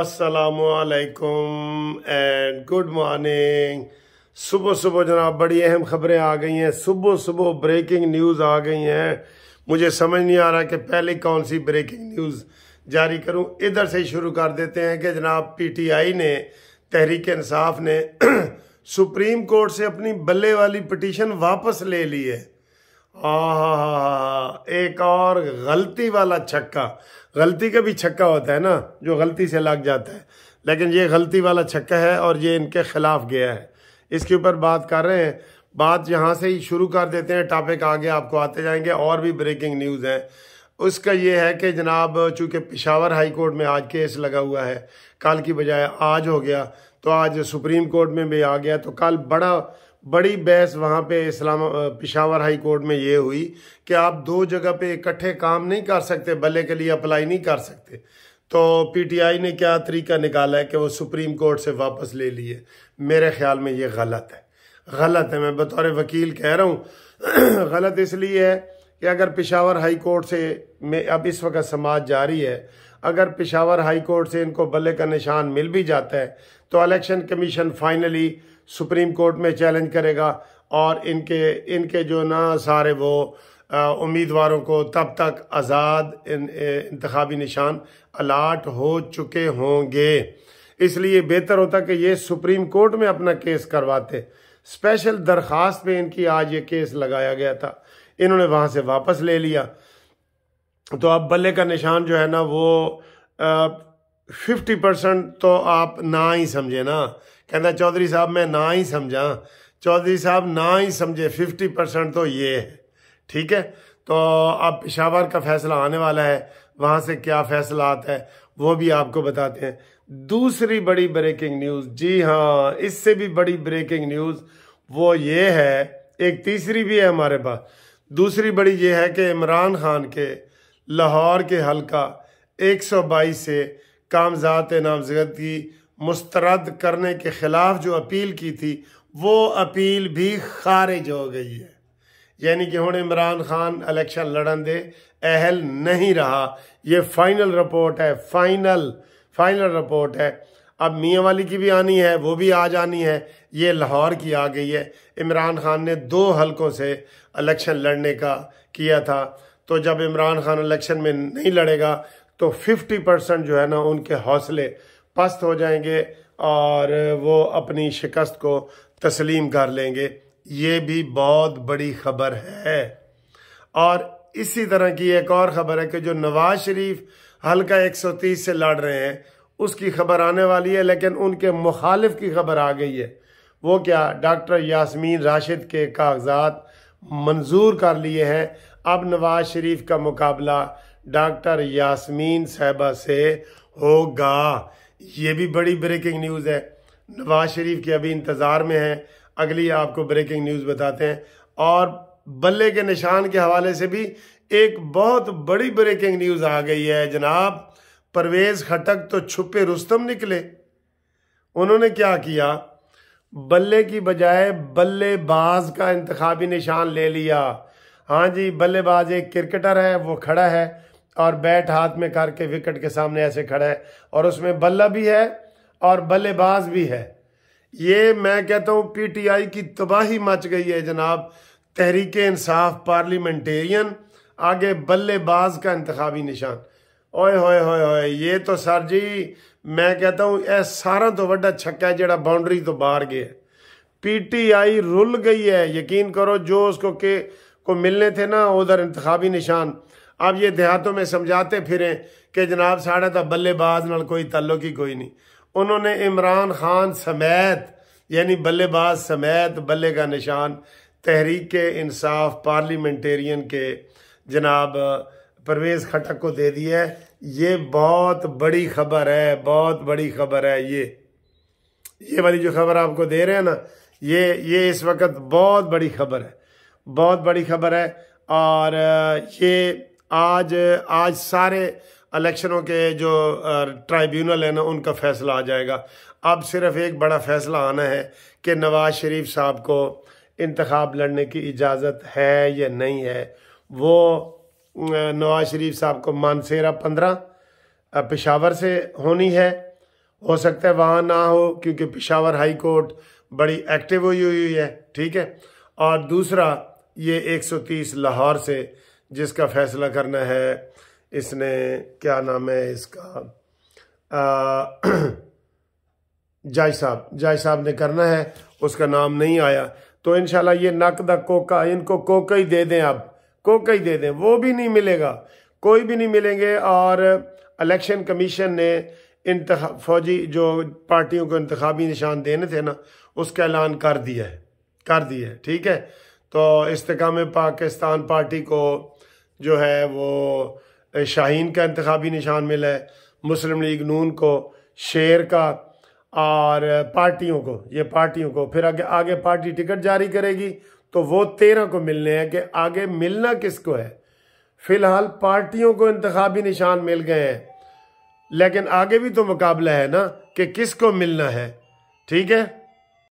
असलकुम and good morning सुबह सुबह जनाब बड़ी अहम खबरें आ गई हैं सुबह सुबह ब्रेकिंग न्यूज़ आ गई हैं मुझे समझ नहीं आ रहा कि पहले कौन सी ब्रेकिंग न्यूज़ जारी करूं इधर से ही शुरू कर देते हैं कि जनाब पीटीआई ने तहरीक इंसाफ ने सुप्रीम कोर्ट से अपनी बल्ले वाली पटिशन वापस ले ली है एक और गलती वाला छक्का गलती का भी छक्का होता है ना जो गलती से लग जाता है लेकिन ये गलती वाला छक्का है और ये इनके खिलाफ गया है इसके ऊपर बात कर रहे हैं बात यहाँ से ही शुरू कर देते हैं टॉपिक आगे आपको आते जाएंगे और भी ब्रेकिंग न्यूज़ है उसका ये है कि जनाब चूँकि पिशावर हाई कोर्ट में आज केस लगा हुआ है कल की बजाय आज हो गया तो आज सुप्रीम कोर्ट में भी आ गया तो कल बड़ा बड़ी बहस वहाँ पे इस्लाम पिशावर हाई कोर्ट में ये हुई कि आप दो जगह पे इकट्ठे काम नहीं कर सकते बल्ले के लिए अप्लाई नहीं कर सकते तो पीटीआई ने क्या तरीका निकाला है कि वो सुप्रीम कोर्ट से वापस ले लिए मेरे ख्याल में ये गलत है गलत है मैं बतौर वकील कह रहा हूँ गलत इसलिए है कि अगर पिशावर हाई कोर्ट से में अब इस वक्त समाज जारी है अगर पिशावर हाई कोर्ट से इनको बल्ले का निशान मिल भी जाता है तो election commission finally supreme court में चैलेंज करेगा और इनके इनके जो ना सारे वो उम्मीदवारों को तब तक आज़ाद इंतबी निशान अलाट हो चुके होंगे इसलिए बेहतर होता कि ये सुप्रीम कोर्ट में अपना केस करवाते स्पेशल दरख्वास्त पे इनकी आज ये केस लगाया गया था इन्होंने वहाँ से वापस ले लिया तो अब बल्ले का निशान जो है ना वो फिफ्टी परसेंट तो आप ना ही समझे ना कहना चौधरी साहब मैं ना ही समझा चौधरी साहब ना ही समझे फिफ्टी परसेंट तो ये है ठीक है तो अब पेशावर का फैसला आने वाला है वहाँ से क्या फैसला आता है वो भी आपको बताते हैं दूसरी बड़ी ब्रेकिंग न्यूज़ जी हाँ इससे भी बड़ी ब्रेकिंग न्यूज़ वो ये है एक तीसरी भी है हमारे पास दूसरी बड़ी ये है कि इमरान खान के लाहौर के हलका 122 से कामजात नामजदगी मुस्तरद करने के ख़िलाफ़ जो अपील की थी वो अपील भी खारिज हो गई है यानी कि हूँ इमरान खान इलेक्शन लड़न दे अहल नहीं रहा ये फाइनल रिपोर्ट है फाइनल फाइनल रिपोर्ट है अब मियाँ वाली की भी आनी है वो भी आ जानी है ये लाहौर की आ गई है इमरान खान ने दो हलकों से इलेक्शन लड़ने का किया था तो जब इमरान खान इलेक्शन में नहीं लड़ेगा तो 50 परसेंट जो है ना उनके हौसले पस्त हो जाएंगे और वो अपनी शिकस्त को तस्लीम कर लेंगे ये भी बहुत बड़ी खबर है और इसी तरह की एक और खबर है कि जो नवाज शरीफ हल्का 130 से लड़ रहे हैं उसकी खबर आने वाली है लेकिन उनके मुखालिफ की खबर आ गई है वो क्या डॉक्टर यासमीन राशिद के कागजात मंजूर कर लिए हैं अब नवाज शरीफ का मुकाबला डॉक्टर यासमीन साहबा से होगा ये भी बड़ी ब्रेकिंग न्यूज़ है नवाज शरीफ के अभी इंतज़ार में हैं अगली आपको ब्रेकिंग न्यूज़ बताते हैं और बल्ले के निशान के हवाले से भी एक बहुत बड़ी ब्रेकिंग न्यूज़ आ गई है जनाब परवेज़ खटक तो छुपे रुस्तम निकले उन्होंने क्या किया बल्ले की बजाय बल्लेबाज का इंतबी निशान ले लिया हाँ जी बल्लेबाज एक क्रिकेटर है वो खड़ा है और बैट हाथ में करके विकेट के सामने ऐसे खड़ा है और उसमें बल्ला भी है और बल्लेबाज भी है ये मैं कहता हूँ पीटीआई की तबाही मच गई है जनाब तहरीक इंसाफ पार्लियामेंटेरियन आगे बल्लेबाज का इंतबी निशान ओए होए होए होए ये तो सर जी मैं कहता हूँ यह सारा तो व्डा छक्का है जोड़ा बाउंड्री तो बाहर गया पीटीआई रुल गई है यकीन करो जो उसको के को मिलने थे ना उधर इंतवी निशान आप ये देहातों में समझाते फिरें कि जनाब साढ़ा तो बल्लेबाज न कोई तल्लुक ही कोई नहीं उन्होंने इमरान खान समेत यानी बल्लेबाज समेत बल्ले का निशान तहरीक इंसाफ पार्लियामेंटेरियन के जनाब परवेज़ खटक को दे दिया है ये बहुत बड़ी खबर है बहुत बड़ी खबर है ये ये वाली जो खबर आपको दे रहे हैं ना ये ये इस वक्त बहुत बड़ी खबर है बहुत बड़ी खबर है और ये आज आज सारे इलेक्शनों के जो ट्राइब्यूनल है ना उनका फैसला आ जाएगा अब सिर्फ एक बड़ा फैसला आना है कि नवाज शरीफ साहब को इंतखब लड़ने की इजाज़त है या नहीं है वो नवाज शरीफ साहब को मानसेरा पंद्रह पेशावर से होनी है हो सकता है वहाँ ना हो क्योंकि पेशावर हाई कोर्ट बड़ी एक्टिव हुई हुई है ठीक है और दूसरा ये 130 लाहौर से जिसका फैसला करना है इसने क्या नाम है इसका जाय साहब जाय साहब ने करना है उसका नाम नहीं आया तो इन ये नक द कोका इनको कोका ही दे दें आप कोका ही दे दें वो भी नहीं मिलेगा कोई भी नहीं मिलेंगे और इलेक्शन कमीशन ने इन फौजी जो पार्टियों को इंतबी निशान देने थे ना उसका ऐलान कर दिया है कर दिया है ठीक है तो इस्तकाम पाकिस्तान पार्टी को जो है वो शाहीन का इंतबी निशान मिला है मुस्लिम लीग नून को शेर का और पार्टियों को ये पार्टियों को फिर आगे आगे पार्टी टिकट जारी करेगी तो वो तेरह को मिलने हैं कि आगे मिलना किसको है फिलहाल पार्टियों को इंतबी निशान मिल गए हैं लेकिन आगे भी तो मुकाबला है ना कि किसको मिलना है ठीक है